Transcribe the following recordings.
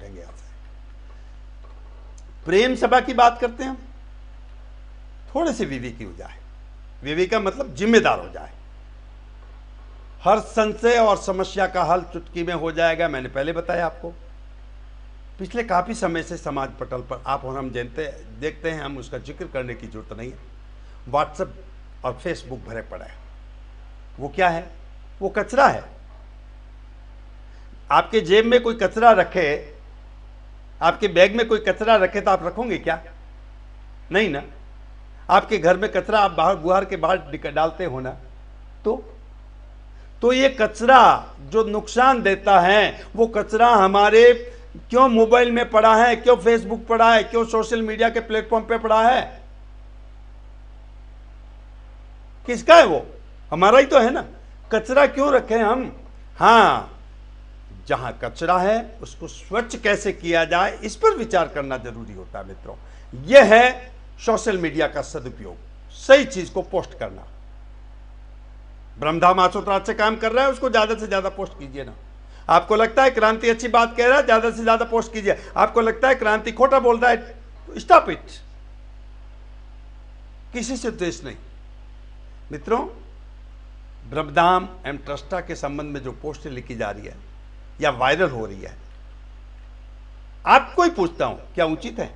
निपटेंगे आपसे प्रेम सभा की बात करते हैं हम थोड़े से विवेकी हो जाए विवेक का मतलब जिम्मेदार हो जाए हर संशय और समस्या का हल चुटकी में हो जाएगा मैंने पहले बताया आपको पिछले काफ़ी समय से समाज पटल पर आप और हम जानते देखते हैं हम उसका जिक्र करने की जरूरत नहीं है व्हाट्सएप और फेसबुक भरे पड़े हैं वो क्या है वो कचरा है आपके जेब में कोई कचरा रखे आपके बैग में कोई कचरा रखे तो आप रखोगे क्या नहीं ना आपके घर में कचरा आप बाहर गुहार के बाहर डालते हो ना तो तो ये कचरा जो नुकसान देता है वो कचरा हमारे क्यों मोबाइल में पड़ा है क्यों फेसबुक पड़ा है क्यों सोशल मीडिया के प्लेटफॉर्म पे पड़ा है किसका है वो हमारा ही तो है ना कचरा क्यों रखे हम हाँ जहाँ कचरा है उसको स्वच्छ कैसे किया जाए इस पर विचार करना जरूरी होता है मित्रों यह है सोशल मीडिया का सदुपयोग सही चीज को पोस्ट करना ब्रह्मधाम आसोत्राज से काम कर रहा है उसको ज्यादा से ज्यादा पोस्ट कीजिए ना आपको लगता है क्रांति अच्छी बात कह रहा है ज्यादा से ज्यादा पोस्ट कीजिए आपको लगता है क्रांति खोटा बोल रहा है स्टॉप इट किसी से देश नहीं मित्रों ब्रह्मधाम एम ट्रस्टा के संबंध में जो पोस्ट लिखी जा रही है या वायरल हो रही है आपको ही पूछता हूं क्या उचित है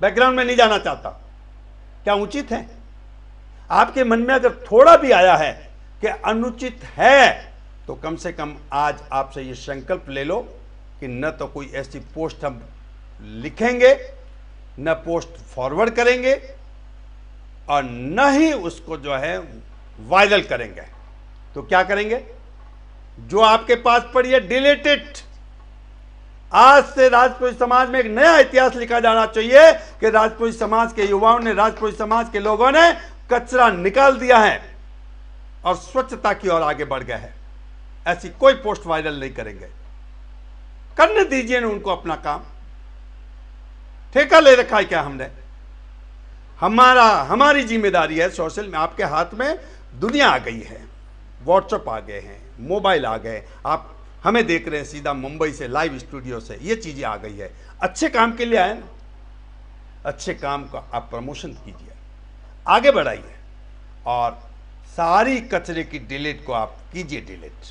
बैकग्राउंड में नहीं जाना चाहता क्या उचित है आपके मन में अगर थोड़ा भी आया है कि अनुचित है तो कम से कम आज आपसे यह संकल्प ले लो कि न तो कोई ऐसी पोस्ट हम लिखेंगे न पोस्ट फॉरवर्ड करेंगे और न ही उसको जो है वायरल करेंगे तो क्या करेंगे जो आपके पास पड़ी है डिलीटेड आज से राजपूत समाज में एक नया इतिहास लिखा जाना चाहिए कि राजपूत समाज के युवाओं ने राजपूत समाज के लोगों ने कचरा निकाल दिया है और स्वच्छता की ओर आगे बढ़ गए हैं ऐसी कोई पोस्ट वायरल नहीं करेंगे करने दीजिए ना उनको अपना काम ठेका ले रखा है क्या हमने हमारा हमारी जिम्मेदारी है सोशल में आपके हाथ में दुनिया आ गई है व्हाट्सअप आ गए हैं मोबाइल आ गए आप हमें देख रहे हैं सीधा मुंबई से लाइव स्टूडियो से ये चीज़ें आ गई है अच्छे काम के लिए आए ना अच्छे काम का आप प्रमोशन कीजिए आगे बढ़ाइए और सारी कचरे की डिलीट को आप कीजिए डिलीट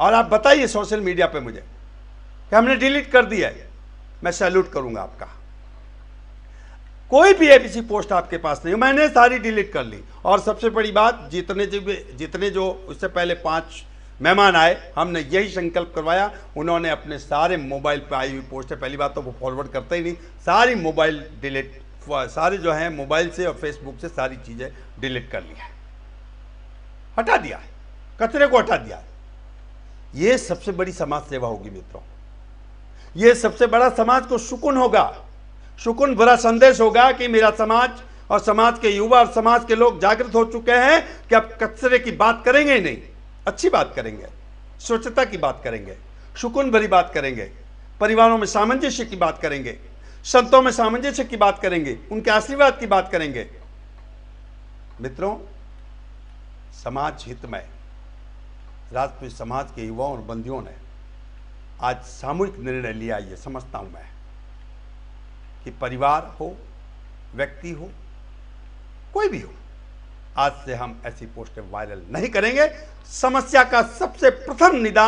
और आप बताइए सोशल मीडिया पे मुझे कि हमने डिलीट कर दिया है मैं सैल्यूट करूँगा आपका कोई भी एबीसी पोस्ट आपके पास नहीं मैंने सारी डिलीट कर ली और सबसे बड़ी बात जितने जो जितने जो उससे पहले पांच मेहमान आए हमने यही संकल्प करवाया उन्होंने अपने सारे मोबाइल पर आई हुई पोस्ट है पहली बात तो वो फॉरवर्ड करते ही नहीं सारी मोबाइल डिलीट सारे जो हैं मोबाइल से और फेसबुक से सारी चीज़ें डिलीट कर लिया है हटा दिया है कचरे को हटा दिया है ये सबसे बड़ी समाज सेवा होगी मित्रों ये सबसे बड़ा समाज को सुकून होगा सुकून भरा संदेश होगा कि मेरा समाज और समाज के युवा और समाज के लोग जागृत हो चुके हैं कि अब कचरे की बात करेंगे ही नहीं अच्छी बात करेंगे स्वच्छता की बात करेंगे सुकून भरी बात करेंगे परिवारों में सामंजस्य की बात करेंगे संतों में सामंजस्य की बात करेंगे उनके आशीर्वाद की बात करेंगे मित्रों समाज हित में राजपूत समाज के युवाओं और बंदियों ने आज सामूहिक निर्णय लिया ये समझता हूं मैं कि परिवार हो व्यक्ति हो कोई भी हो आज से हम ऐसी पोस्टें वायरल नहीं करेंगे समस्या का सबसे प्रथम निदान